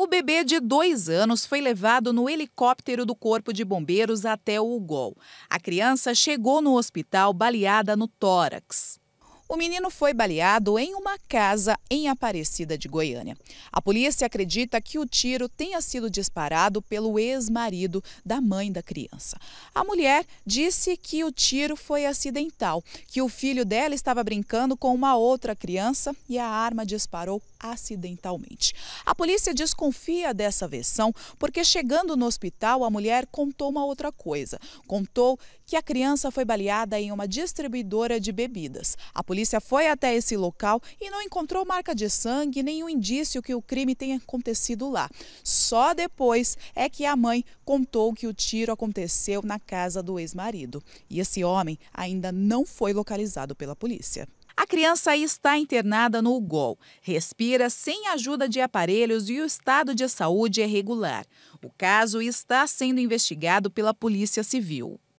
O bebê de dois anos foi levado no helicóptero do Corpo de Bombeiros até o UGOL. A criança chegou no hospital baleada no tórax. O menino foi baleado em uma casa em Aparecida de Goiânia. A polícia acredita que o tiro tenha sido disparado pelo ex-marido da mãe da criança. A mulher disse que o tiro foi acidental, que o filho dela estava brincando com uma outra criança e a arma disparou acidentalmente. A polícia desconfia dessa versão porque, chegando no hospital, a mulher contou uma outra coisa. Contou que a criança foi baleada em uma distribuidora de bebidas. A polícia polícia foi até esse local e não encontrou marca de sangue, nenhum indício que o crime tenha acontecido lá. Só depois é que a mãe contou que o tiro aconteceu na casa do ex-marido. E esse homem ainda não foi localizado pela polícia. A criança está internada no UGOL, respira sem ajuda de aparelhos e o estado de saúde é regular. O caso está sendo investigado pela Polícia Civil.